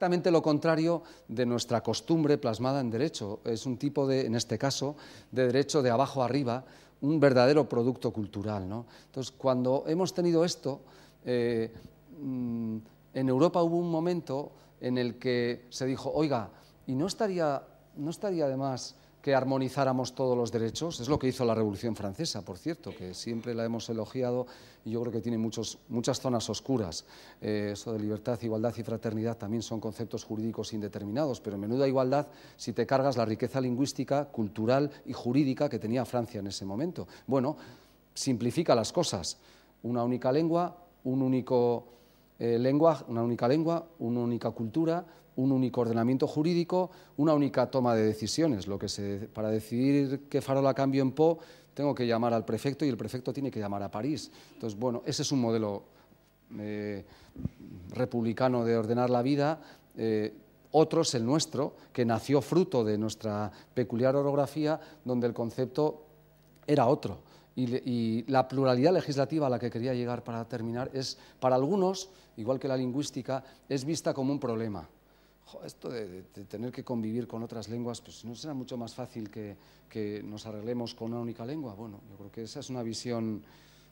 Exactamente lo contrario de nuestra costumbre plasmada en derecho. Es un tipo de, en este caso, de derecho de abajo arriba, un verdadero producto cultural. Entonces, cuando hemos tenido esto, eh, mm, en Europa hubo un momento en el que se dijo, oiga, ¿y no estaría, no estaría además que armonizáramos todos los derechos. Es lo que hizo la Revolución Francesa, por cierto, que siempre la hemos elogiado y yo creo que tiene muchas zonas oscuras. Eh, eso de libertad, igualdad y fraternidad también son conceptos jurídicos indeterminados, pero en menuda igualdad si te cargas la riqueza lingüística, cultural y jurídica que tenía Francia en ese momento. Bueno, simplifica las cosas. Una única lengua, un único eh, lengua, una única lengua, una única cultura, un único ordenamiento jurídico, una única toma de decisiones. Lo que se, para decidir qué farola cambio en Po, tengo que llamar al prefecto y el prefecto tiene que llamar a París. Entonces, bueno, ese es un modelo eh, republicano de ordenar la vida. Eh, otro es el nuestro, que nació fruto de nuestra peculiar orografía, donde el concepto era otro y, la pluralidad legislativa a la que quería llegar para terminar es, para algunos, igual que la lingüística, es vista como un problema. esto de, tener que convivir con otras lenguas, pues no será mucho más fácil que, nos arreglemos con una única lengua. Bueno, yo creo que esa es una visión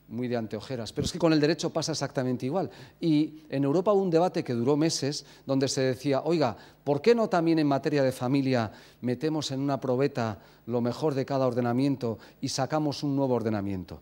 muy de anteojeras, pero es que con el derecho pasa exactamente igual. Y en Europa hubo un debate que duró meses donde se decía, oiga, ¿por qué no también en materia de familia metemos en una probeta lo mejor de cada ordenamiento y sacamos un nuevo ordenamiento?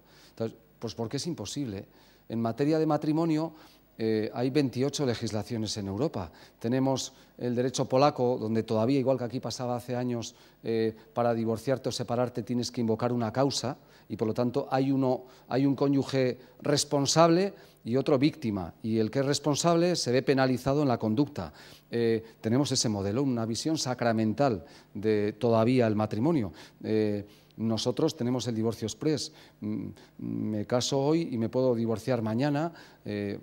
pues porque es imposible. En materia de matrimonio eh, hay 28 legislaciones en Europa. Tenemos el derecho polaco, donde todavía, igual que aquí pasaba hace años, eh, para divorciarte o separarte tienes que invocar una causa y por lo tanto hay, uno, hay un cónyuge responsable y otro víctima, y el que es responsable se ve penalizado en la conducta. Eh, tenemos ese modelo, una visión sacramental de todavía el matrimonio. Eh, nosotros tenemos el divorcio express. Mm, me caso hoy y me puedo divorciar mañana. Eh,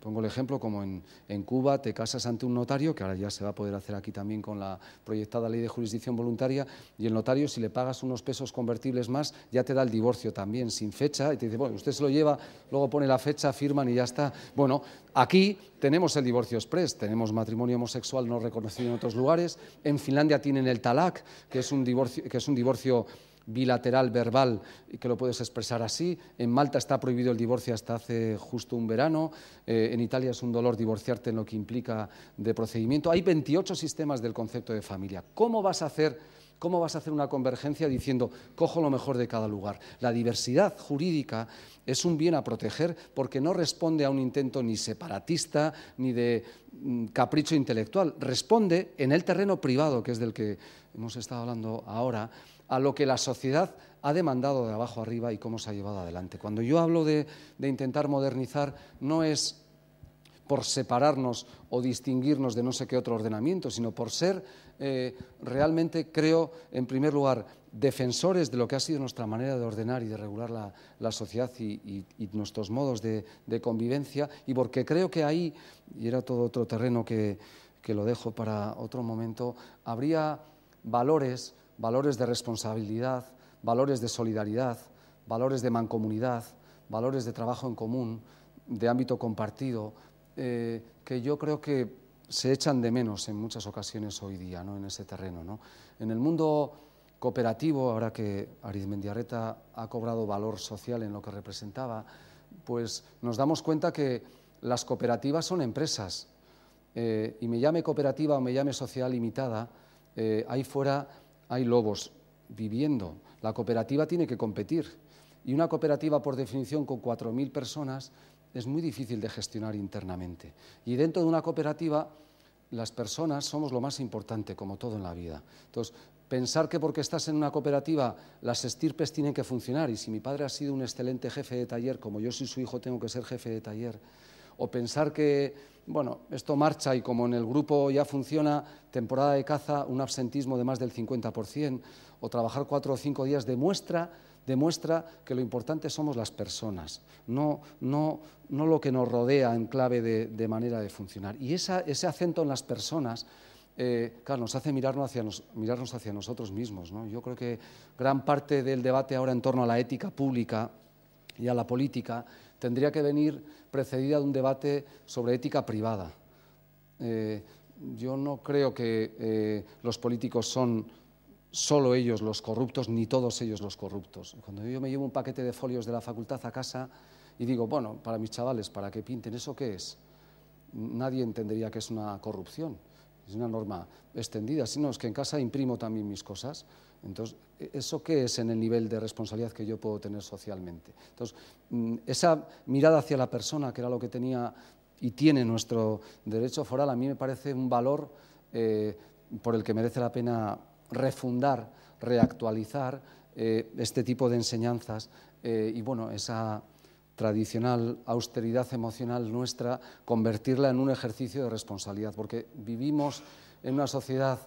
pongo el ejemplo como en, en, Cuba te casas ante un notario, que ahora ya se va a poder hacer aquí también con la proyectada ley de jurisdicción voluntaria, y el notario si le pagas unos pesos convertibles más ya te da el divorcio también sin fecha y te dice, bueno, usted se lo lleva, luego pone la fecha, firman y ya está. Bueno, aquí tenemos el divorcio express, tenemos matrimonio homosexual no reconocido en otros lugares, en Finlandia tienen el talak, que es un divorcio, que es un divorcio bilateral verbal que lo puedes expresar así. En Malta está prohibido el divorcio hasta hace justo un verano. Eh, en Italia es un dolor divorciarte en lo que implica de procedimiento. Hay 28 sistemas del concepto de familia. ¿Cómo vas a hacer? ¿Cómo vas a hacer una convergencia diciendo, cojo lo mejor de cada lugar? La diversidad jurídica es un bien a proteger porque no responde a un intento ni separatista ni de mm, capricho intelectual. Responde en el terreno privado, que es del que hemos estado hablando ahora, a lo que la sociedad ha demandado de abajo arriba y cómo se ha llevado adelante. Cuando yo hablo de, intentar modernizar, no es por separarnos o distinguirnos de no sé qué otro ordenamiento, sino por ser eh, realmente, creo, en primer lugar, defensores de lo que ha sido nuestra manera de ordenar y de regular la, sociedad y, nuestros modos de, convivencia, y porque creo que ahí, y era todo otro terreno que, que lo dejo para otro momento, habría valores valores de responsabilidad, valores de solidaridad, valores de mancomunidad, valores de trabajo en común, de ámbito compartido, eh, que yo creo que se echan de menos en muchas ocasiones hoy día ¿no? en ese terreno. ¿no? En el mundo cooperativo, ahora que Arizmendiarreta ha cobrado valor social en lo que representaba, pues nos damos cuenta que las cooperativas son empresas. Eh, y me llame cooperativa o me llame sociedad limitada, eh, ahí fuera hay lobos viviendo. La cooperativa tiene que competir. Y una cooperativa, por definición, con 4.000 personas es muy difícil de gestionar internamente. Y dentro de una cooperativa, las personas somos lo más importante, como todo en la vida. Entonces, pensar que porque estás en una cooperativa las estirpes tienen que funcionar, y si mi padre ha sido un excelente jefe de taller, como yo soy su hijo, tengo que ser jefe de taller, o pensar que, bueno, esto marcha y como en el grupo ya funciona, temporada de caza, un absentismo de más del 50%, o trabajar cuatro o cinco días demuestra demuestra que lo importante somos las personas, no, no, no lo que nos rodea en clave de, manera de funcionar. Y ese acento en las personas eh, nos hace mirarnos hacia, mirarnos hacia nosotros mismos. Yo creo que gran parte del debate ahora en torno a la ética pública y a la política tendría que venir precedida de un debate sobre ética privada. Eh, yo no creo que eh, los políticos son solo ellos los corruptos, ni todos ellos los corruptos. Cuando yo me llevo un paquete de folios de la facultad a casa y digo, bueno, para mis chavales, para que pinten, ¿eso qué es? Nadie entendería que es una corrupción es una norma extendida, sino es que en casa imprimo también mis cosas. Entonces, ¿e-, ¿eso qué es en el nivel de responsabilidad que yo puedo tener socialmente? Entonces, mm, esa mirada hacia la persona, que era lo que tenía y tiene nuestro derecho foral, a mí me parece un valor eh, por el que merece la pena refundar, reactualizar eh, este tipo de enseñanzas eh, y, bueno, esa tradicional austeridad emocional nuestra, convertirla en un ejercicio de responsabilidad, porque vivimos en una sociedad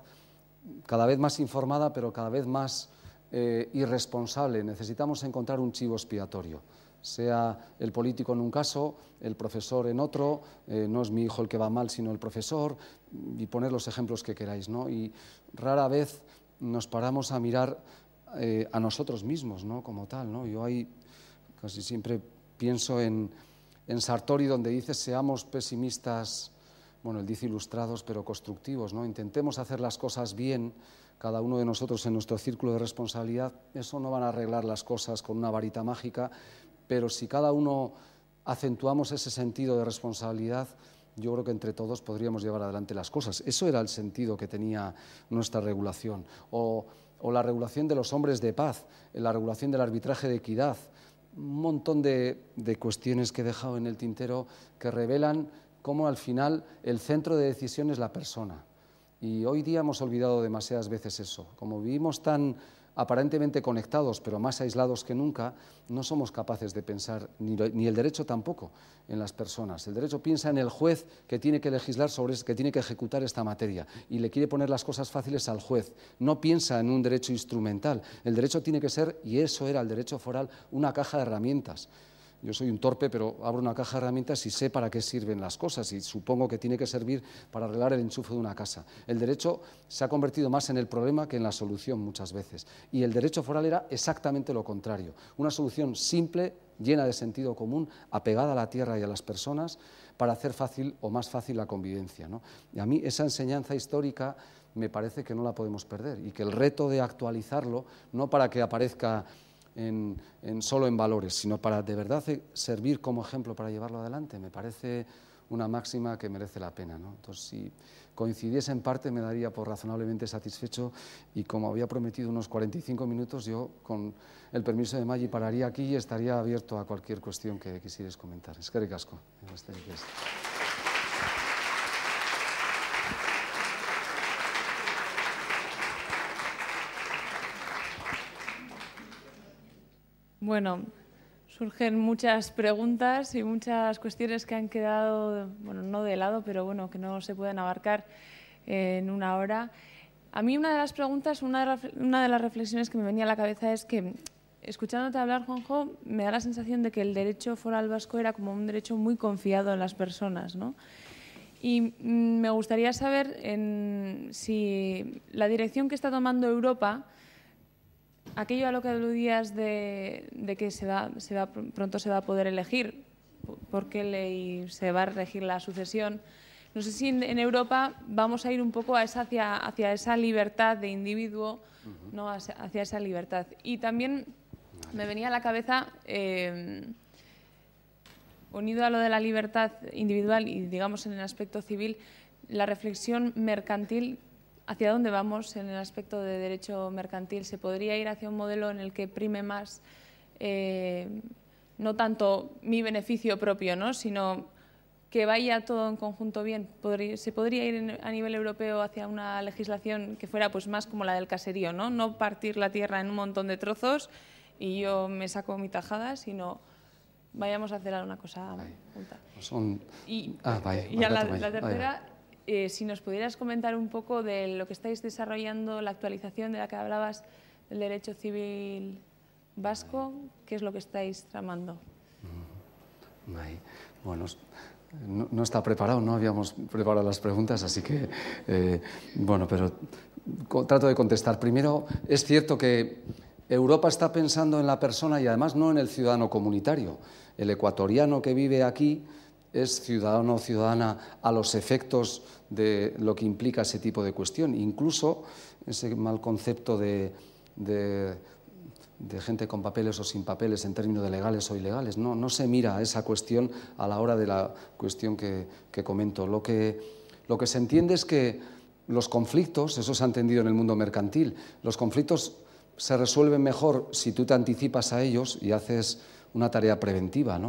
cada vez más informada, pero cada vez más eh, irresponsable. Necesitamos encontrar un chivo expiatorio, sea el político en un caso, el profesor en otro, eh, no es mi hijo el que va mal, sino el profesor, y poner los ejemplos que queráis. ¿no? Y rara vez nos paramos a mirar eh, a nosotros mismos ¿no? como tal. Yo ahí casi siempre Pienso en, Sartori donde dice, seamos pesimistas, bueno, él dice ilustrados, pero constructivos, ¿no? Intentemos hacer las cosas bien, cada uno de nosotros en nuestro círculo de responsabilidad, eso no van a arreglar las cosas con una varita mágica, pero si cada uno acentuamos ese sentido de responsabilidad, yo creo que entre todos podríamos llevar adelante las cosas. Eso era el sentido que tenía nuestra regulación. O, o la regulación de los hombres de paz, la regulación del arbitraje de equidad, un montón de, cuestiones que he dejado en el tintero que revelan cómo al final el centro de decisión es la persona. Y hoy día hemos olvidado demasiadas veces eso. Como vivimos tan aparentemente conectados, pero más aislados que nunca, no somos capaces de pensar, ni, el derecho tampoco, en las personas. El derecho piensa en el juez que tiene que legislar sobre, que tiene que ejecutar esta materia y le quiere poner las cosas fáciles al juez. No piensa en un derecho instrumental. El derecho tiene que ser, y eso era el derecho foral, una caja de herramientas yo soy un torpe, pero abro una caja de herramientas y sé para qué sirven las cosas y supongo que tiene que servir para arreglar el enchufe de una casa. El derecho se ha convertido más en el problema que en la solución muchas veces. Y el derecho foral era exactamente lo contrario. Una solución simple, llena de sentido común, apegada a la tierra y a las personas, para hacer fácil o más fácil la convivencia. Y a mí esa enseñanza histórica me parece que no la podemos perder y que el reto de actualizarlo, no para que aparezca en, solo en valores, sino para de verdad servir como ejemplo para llevarlo adelante. Me parece una máxima que merece la pena. Entonces, si coincidiese en parte, me daría por razonablemente satisfecho y como había prometido unos 45 minutos, yo con el permiso de Maggi pararía aquí y estaría abierto a cualquier cuestión que quisieras comentar. Es que Casco Bueno, surgen muchas preguntas y muchas cuestiones que han quedado, bueno, no de lado, pero bueno, que no se pueden abarcar en una hora. A mí una de las preguntas, una de, las reflexiones que me venía a la cabeza es que, escuchándote hablar, Juanjo, me da la sensación de que el derecho foral vasco era como un derecho muy confiado en las personas, ¿no? Y mm, me gustaría saber si la dirección que está tomando Europa aquello a lo que aludías de, que se va, pronto se va a poder elegir por qué ley se va a regir la sucesión, no sé si en, Europa vamos a ir un poco hacia, esa libertad de individuo, hacia, esa libertad. Y también me venía a la cabeza, eh, unido a lo de la libertad individual y digamos en el aspecto civil, la reflexión mercantil hacia dónde vamos en el aspecto de derecho mercantil. ¿Se podría ir hacia un modelo en el que prime más eh, no tanto mi beneficio propio, ¿no? sino que vaya todo en conjunto bien? ¿Se podría ir a nivel europeo hacia una legislación que fuera pues, más como la del caserío? ¿no? no partir la tierra en un montón de trozos y yo me saco mi tajada, sino vayamos a hacer alguna cosa junta. Y, ah, la, tercera... Eh, si nos pudieras comentar un poco de lo que estáis desarrollando, la actualización de la que hablabas del derecho civil vasco, ¿qué es lo que estáis tramando? Mm-hmm. Bueno, no, está preparado, no habíamos preparado las preguntas, así que, eh, bueno, pero trato de contestar. Primero, es cierto que Europa está pensando en la persona y además no en el ciudadano comunitario. El ecuatoriano que vive aquí es ciudadano o ciudadana a los efectos de lo que implica ese tipo de cuestión. Incluso ese mal concepto de, gente con papeles o sin papeles en términos de legales o ilegales. No, no se mira esa cuestión a la hora de la cuestión que, que comento. Lo que, lo que se entiende es que los conflictos, eso se ha entendido en el mundo mercantil, los conflictos se resuelven mejor si tú te anticipas a ellos y haces una tarea preventiva.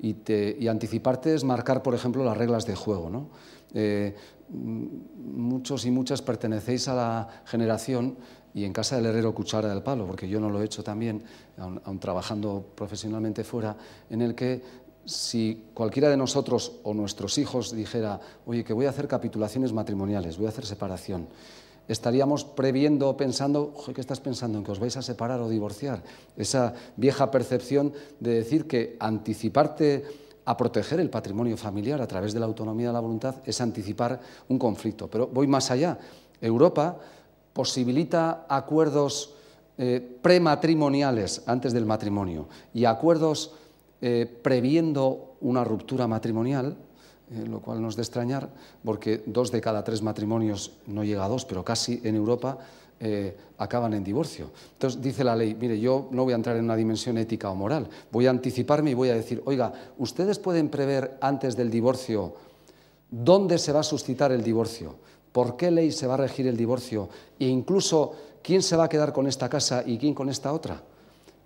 Y, anticiparte es marcar, por ejemplo, las reglas de juego. Eh, muchos y muchas pertenecéis a la generación y en casa del herrero cuchara del palo, porque yo no lo he hecho también, aun, aun trabajando profesionalmente fuera, en el que si cualquiera de nosotros o nuestros hijos dijera, oye, que voy a hacer capitulaciones matrimoniales, voy a hacer separación, estaríamos previendo o pensando, ¿qué estás pensando? ¿En que os vais a separar o divorciar? Esa vieja percepción de decir que anticiparte a proteger el patrimonio familiar a través de la autonomía de la voluntad es anticipar un conflicto. Pero voy más allá. Europa posibilita acuerdos eh, prematrimoniales antes del matrimonio y acuerdos eh, previendo una ruptura matrimonial eh, lo cual nos de extrañar, porque dos de cada tres matrimonios, no llega a dos, pero casi en Europa, eh, acaban en divorcio. Entonces dice la ley, mire, yo no voy a entrar en una dimensión ética o moral, voy a anticiparme y voy a decir, oiga, ustedes pueden prever antes del divorcio dónde se va a suscitar el divorcio, por qué ley se va a regir el divorcio e incluso quién se va a quedar con esta casa y quién con esta otra.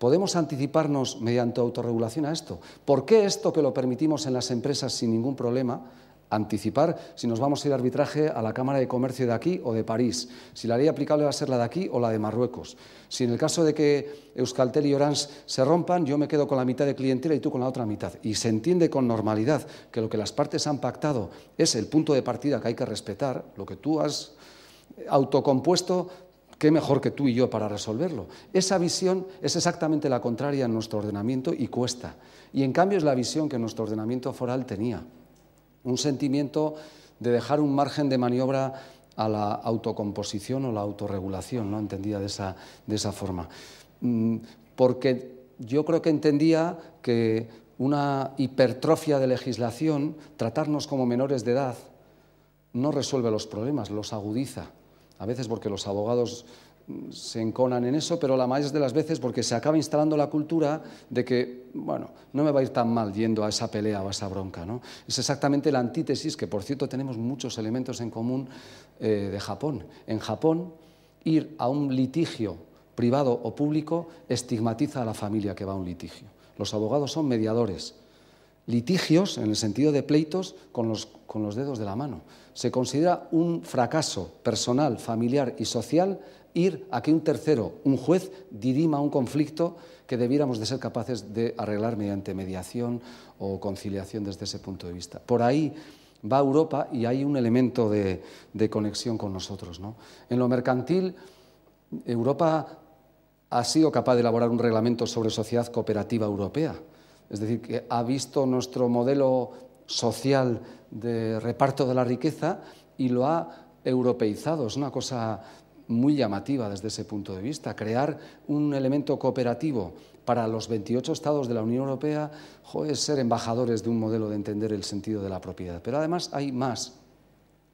¿Podemos anticiparnos mediante autorregulación a esto? ¿Por qué esto que lo permitimos en las empresas sin ningún problema? Anticipar si nos vamos a ir a arbitraje a la Cámara de Comercio de aquí o de París, si la ley aplicable va a ser la de aquí o la de Marruecos. Si en el caso de que Euskaltel y Orange se rompan, yo me quedo con la mitad de clientela y tú con la otra mitad. Y se entiende con normalidad que lo que las partes han pactado es el punto de partida que hay que respetar, lo que tú has autocompuesto ¿Qué mejor que tú y yo para resolverlo? Esa visión es exactamente la contraria en nuestro ordenamiento y cuesta. Y en cambio es la visión que nuestro ordenamiento foral tenía. Un sentimiento de dejar un margen de maniobra a la autocomposición o la autorregulación, ¿no? entendía de esa, de esa forma. Mm, porque yo creo que entendía que una hipertrofia de legislación, tratarnos como menores de edad, no resuelve los problemas, los agudiza a veces porque los abogados mm, se enconan en eso, pero la mayoría de las veces porque se acaba instalando la cultura de que, bueno, no me va a ir tan mal yendo a esa pelea o a esa bronca. ¿no? Es exactamente la antítesis, que por cierto tenemos muchos elementos en común eh, de Japón. En Japón, ir a un litigio privado o público estigmatiza a la familia que va a un litigio. Los abogados son mediadores. Litigios, en el sentido de pleitos, con los con los dedos de la mano. Se considera un fracaso personal, familiar y social ir a que un tercero, un juez, dirima un conflicto que debiéramos de ser capaces de arreglar mediante mediación o conciliación desde ese punto de vista. Por ahí va Europa y hay un elemento de, conexión con nosotros. ¿no? En lo mercantil, Europa ha sido capaz de elaborar un reglamento sobre sociedad cooperativa europea. Es decir, que ha visto nuestro modelo social de reparto de la riqueza y lo ha europeizado. Es una cosa muy llamativa desde ese punto de vista. Crear un elemento cooperativo para los 28 estados de la Unión Europea es ser embajadores de un modelo de entender el sentido de la propiedad. Pero además hay más.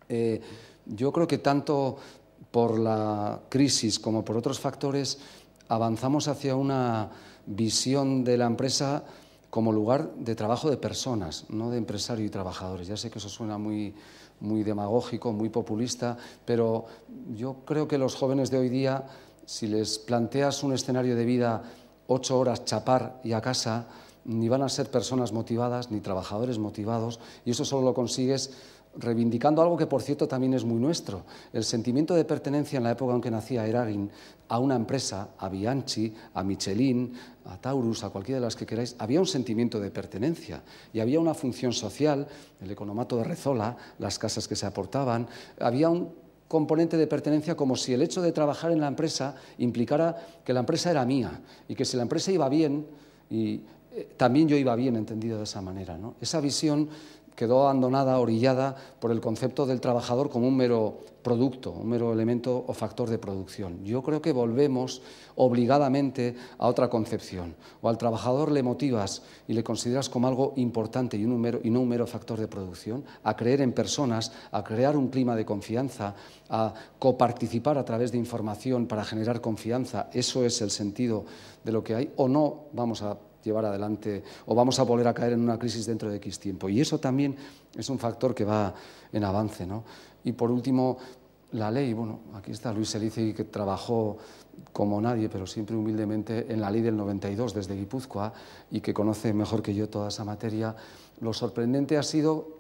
Eh, yo creo que tanto por la crisis como por otros factores avanzamos hacia una visión de la empresa como lugar de trabajo de personas, no de empresarios y trabajadores. Ya sé que eso suena muy, muy demagógico, muy populista, pero yo creo que los jóvenes de hoy día, si les planteas un escenario de vida ocho horas chapar y a casa, ni van a ser personas motivadas, ni trabajadores motivados, y eso solo lo consigues reivindicando algo que, por cierto, también es muy nuestro. El sentimiento de pertenencia en la época en que nacía Eragin a una empresa, a Bianchi, a Michelin, a Taurus, a cualquiera de las que queráis, había un sentimiento de pertenencia y había una función social, el economato de Rezola, las casas que se aportaban, había un componente de pertenencia como si el hecho de trabajar en la empresa implicara que la empresa era mía y que si la empresa iba bien, y eh, también yo iba bien entendido de esa manera. Esa visión quedó abandonada, orillada por el concepto del trabajador como un mero producto, un mero elemento o factor de producción. Yo creo que volvemos obligadamente a otra concepción. O al trabajador le motivas y le consideras como algo importante y, no un mero factor de producción, a creer en personas, a crear un clima de confianza, a coparticipar a través de información para generar confianza. Eso es el sentido de lo que hay. O no vamos a llevar adelante o vamos a volver a caer en una crisis dentro de X tiempo. Y eso también es un factor que va en avance. Y por último, la ley. Bueno, aquí está Luis Elici que trabajó como nadie, pero siempre humildemente, en la ley del 92 desde Guipúzcoa y que conoce mejor que yo toda esa materia. Lo sorprendente ha sido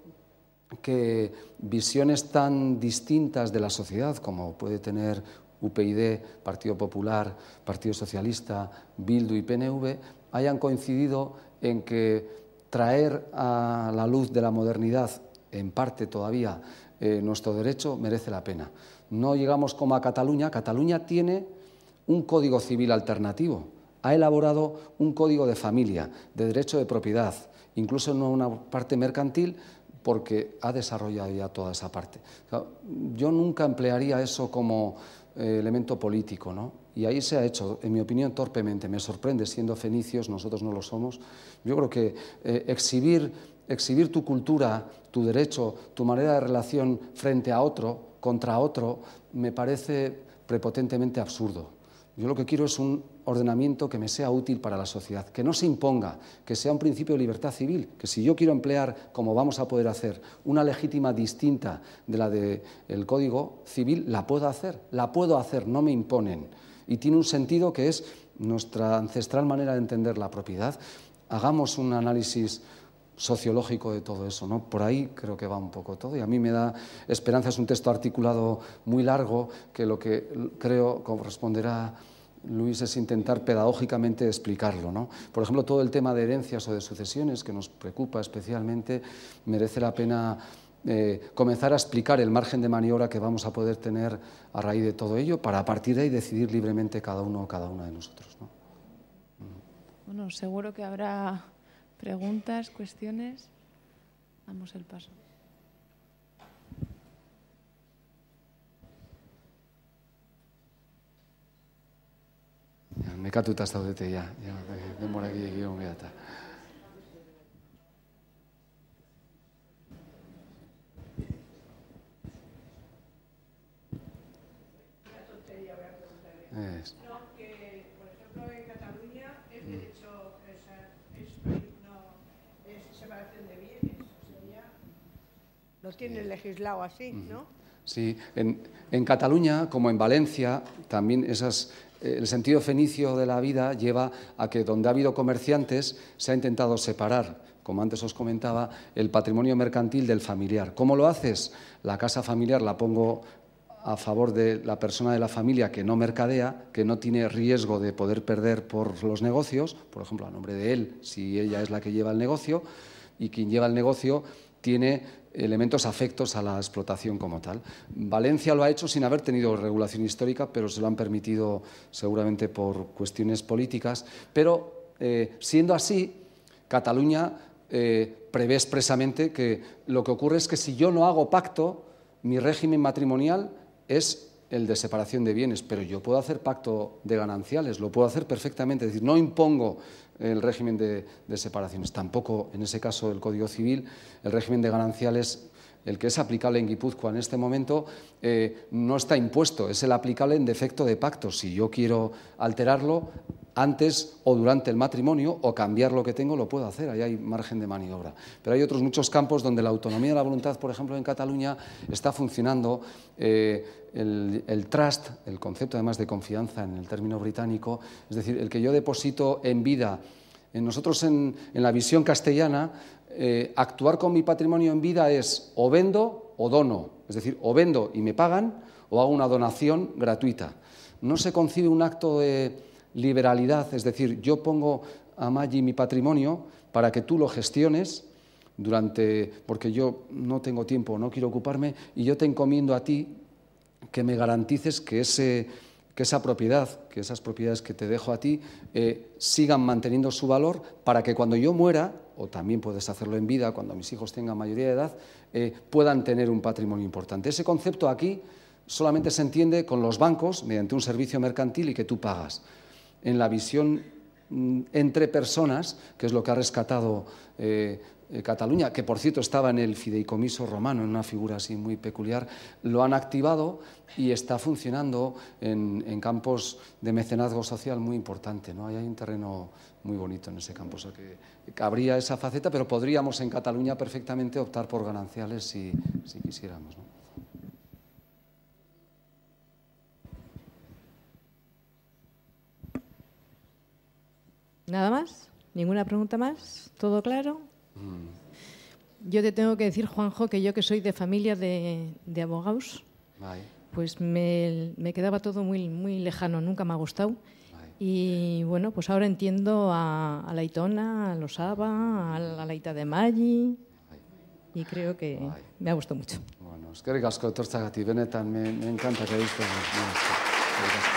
que visiones tan distintas de la sociedad como puede tener UPID Partido Popular, Partido Socialista, Bildu y PNV hayan coincidido en que traer a la luz de la modernidad, en parte todavía, eh, nuestro derecho merece la pena. No llegamos como a Cataluña. Cataluña tiene un código civil alternativo. Ha elaborado un código de familia, de derecho de propiedad, incluso en una parte mercantil, porque ha desarrollado ya toda esa parte. yo nunca emplearía eso como eh, elemento político, ¿no? Y ahí se ha hecho, en mi opinión, torpemente. Me sorprende, siendo fenicios, nosotros no lo somos. Yo creo que eh, exhibir, exhibir tu cultura, tu derecho, tu manera de relación frente a otro, contra otro, me parece prepotentemente absurdo. Yo lo que quiero es un ordenamiento que me sea útil para la sociedad, que no se imponga, que sea un principio de libertad civil, que si yo quiero emplear, como vamos a poder hacer, una legítima distinta de la del Código Civil, la puedo hacer, la puedo hacer, no me imponen. Y tiene un sentido que es nuestra ancestral manera de entender la propiedad. Hagamos un análisis sociológico de todo eso, ¿no? Por ahí creo que va un poco todo y a mí me da esperanza, es un texto articulado muy largo que lo que creo corresponderá Luis, es intentar pedagógicamente explicarlo. ¿no? Por ejemplo, todo el tema de herencias o de sucesiones, que nos preocupa especialmente, merece la pena eh, comenzar a explicar el margen de maniobra que vamos a poder tener a raíz de todo ello, para a partir de ahí decidir libremente cada uno o cada una de nosotros. Bueno, seguro que habrá preguntas, cuestiones. Damos el paso. Me de nekatuta zaudete, aquí ja denbora gehiago gehiago eta. Es. No, que por ejemplo en Cataluña es mm. derecho, no es separación de bienes, o sea, lo tienen legislado así, ¿no? Sí, en, Cataluña, como en Valencia, también esas, eh, el sentido fenicio de la vida lleva a que donde ha habido comerciantes se ha intentado separar, como antes os comentaba, el patrimonio mercantil del familiar. ¿Cómo lo haces? La casa familiar la pongo a favor de la persona de la familia que no mercadea, que no tiene riesgo de poder perder por los negocios, por ejemplo, a nombre de él, si ella es la que lleva el negocio, y quien lleva el negocio tiene elementos afectos a la explotación como tal. Valencia lo ha hecho sin haber tenido regulación histórica, pero se lo han permitido seguramente por cuestiones políticas. Pero eh, siendo así, Cataluña eh, prevé expresamente que lo que ocurre es que si yo no hago pacto, mi régimen matrimonial es el de separación de bienes, pero yo puedo hacer pacto de gananciales, lo puedo hacer perfectamente, es decir, no impongo el régimen de, separaciones. Tampoco, en ese caso, el Código Civil, el régimen de gananciales, el que es aplicable en Guipúzcoa en este momento, eh, no está impuesto, es el aplicable en defecto de pacto. Si yo quiero alterarlo, antes o durante el matrimonio o cambiar lo que tengo, lo puedo hacer, ahí hay margen de maniobra. Pero hay otros muchos campos donde la autonomía de la voluntad, por ejemplo, en Cataluña está funcionando. Eh, el, trust, el concepto además de confianza en el término británico, es decir, el que yo deposito en vida. En nosotros en, la visión castellana, eh, actuar con mi patrimonio en vida es o vendo o dono, es decir, o vendo y me pagan o hago una donación gratuita. No se concibe un acto de liberalidad, es decir, yo pongo a Maggi mi patrimonio para que tú lo gestiones durante, porque yo no tengo tiempo, no quiero ocuparme, y yo te encomiendo a ti que me garantices que, ese, que esa propiedad, que esas propiedades que te dejo a ti, eh, sigan manteniendo su valor para que cuando yo muera, o también puedes hacerlo en vida, cuando mis hijos tengan mayoría de edad, eh, puedan tener un patrimonio importante. Ese concepto aquí solamente se entiende con los bancos mediante un servicio mercantil y que tú pagas en la visión mm, entre personas, que es lo que ha rescatado eh, eh, Cataluña, que por cierto estaba en el fideicomiso romano, en una figura así muy peculiar, lo han activado y está funcionando en, campos de mecenazgo social muy importante. ¿no? hay un terreno muy bonito en ese campo, o sea que cabría esa faceta, pero podríamos en Cataluña perfectamente optar por gananciales si, quisiéramos. ¿Nada más? ¿Ninguna pregunta más? ¿Todo claro? Mm. Yo te tengo que decir, Juanjo, que yo que soy de familia de, abogados, pues me, me, quedaba todo muy, muy lejano, nunca me ha gustado. Y bueno, pues ahora entiendo a, a la Itona, a los Aba, a la Laita de Maggi, y creo que me ha gustado mucho. Bueno, es que me, me encanta que